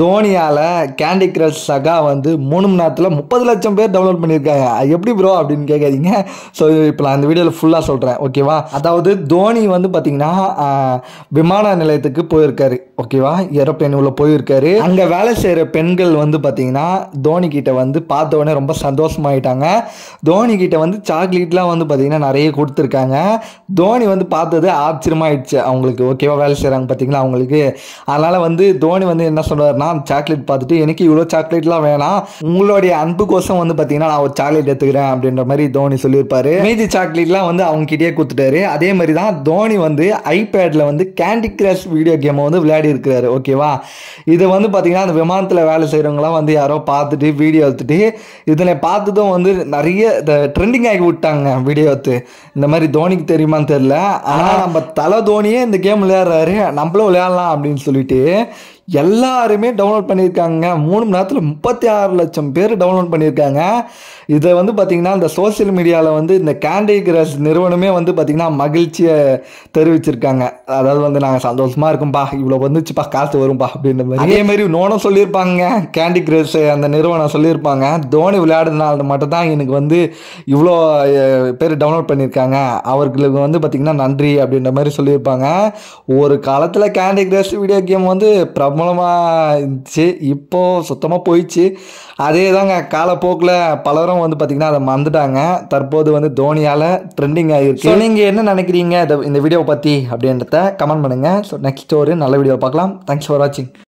தோனியால் candy crush சகா வந்து மூணு மணி நேரத்தில் முப்பது லட்சம் பேர் டவுன்லோட் பண்ணியிருக்காங்க எப்படி ப்ரோ அப்படின்னு கேட்காதீங்க ஸோ இப்போ நான் அந்த வீடியோவில் ஃபுல்லாக சொல்கிறேன் ஓகேவா அதாவது தோனி வந்து பார்த்திங்கன்னா விமான நிலையத்துக்கு போயிருக்காரு ஓகேவா ஏரோப்ளேன் உள்ள போயிருக்காரு அங்கே வேலை செய்கிற பெண்கள் வந்து பார்த்திங்கன்னா தோனி கிட்ட வந்து பார்த்த உடனே ரொம்ப சந்தோஷமாயிட்டாங்க தோனி கிட்ட வந்து சாக்லேட்லாம் வந்து பார்த்திங்கன்னா நிறைய கொடுத்துருக்காங்க தோனி வந்து பார்த்தது ஆச்சரியமாயிடுச்சு அவங்களுக்கு ஓகேவா வேலை செய்கிறாங்க பார்த்தீங்கன்னா அவங்களுக்கு அதனால் வந்து தோனி வந்து என்ன சொல்கிறார் நான் சாக்லேட் பார்த்துட்டு எனக்கு இவ்வளோ சாக்லேட்லாம் வேணாம் உங்களுடைய அன்பு கோசம் வந்து பார்த்தீங்கன்னா நான் ஒரு சாக்லேட் எடுத்துக்கிறேன் அப்படின்ற மாதிரி தோனி சொல்லியிருப்பாரு மீதி சாக்லேட்லாம் வந்து அவங்க கிட்டே கொடுத்துட்டாரு அதே மாதிரி தான் தோனி வந்து ஐபேடில் வந்து கேண்டி கிராஷ் வீடியோ கேமை வந்து விளையாடி இருக்கிறாரு ஓகேவா இதை வந்து பார்த்தீங்கன்னா அந்த விமானத்தில் வேலை செய்கிறவங்களாம் வந்து யாரோ பார்த்துட்டு வீடியோ எடுத்துட்டு இதனை பார்த்ததும் வந்து நிறைய ட்ரெண்டிங் ஆகி விட்டாங்க வீடியோ எடுத்து இந்த மாதிரி தோனிக்கு தெரியுமான்னு தெரியல ஆனால் நம்ம தலை தோனியே இந்த கேம் விளையாடுறாரு நம்மளும் விளையாடலாம் அப்படின்னு சொல்லிட்டு எல்லாருமே எல்லாருமே டவுன்லோட் பண்ணியிருக்காங்க மூணு மணி நேரத்தில் முப்பத்தி ஆறு லட்சம் பேர் டவுன்லோட் பண்ணியிருக்காங்க இதை வந்து பார்த்திங்கன்னா இந்த சோசியல் மீடியாவில் வந்து இந்த கேண்டி கிரஸ் நிறுவனமே வந்து பார்த்திங்கன்னா மகிழ்ச்சியை தெரிவிச்சிருக்காங்க அதாவது வந்து நாங்கள் சந்தோஷமாக இருக்கும்பா இவ்வளோ வந்துச்சுப்பா காசு வரும்பா அப்படின்ற மாதிரி அதேமாரி நோனும் சொல்லியிருப்பாங்க கேண்டி கிரஸ் அந்த நிறுவனம் சொல்லியிருப்பாங்க தோனி விளையாடுறதுனால மட்டும் தான் எனக்கு வந்து இவ்வளோ பேர் டவுன்லோட் பண்ணியிருக்காங்க அவர்களுக்கு வந்து பார்த்திங்கன்னா நன்றி அப்படின்ற மாதிரி சொல்லியிருப்பாங்க ஒரு காலத்தில் கேண்டி கிரஸ் வீடியோ கேம் வந்து பிரபலமாக இருந்துச்சு இப்போது சுத்தமாக போயிடுச்சு அதே தாங்க காலப்போக்கில் பலரும் வந்து பார்த்திங்கன்னா அதை மறந்துட்டாங்க தற்போது வந்து தோனியால் ட்ரெண்டிங் ஆகிருக்கு நீங்கள் என்ன நினைக்கிறீங்க இந்த வீடியோவை பற்றி அப்படின்றத கமெண்ட் பண்ணுங்கள் ஸோ நெக்ஸ்ட் ஒரு நல்ல வீடியோ பார்க்கலாம் தேங்க்ஸ் ஃபார் வாட்சிங்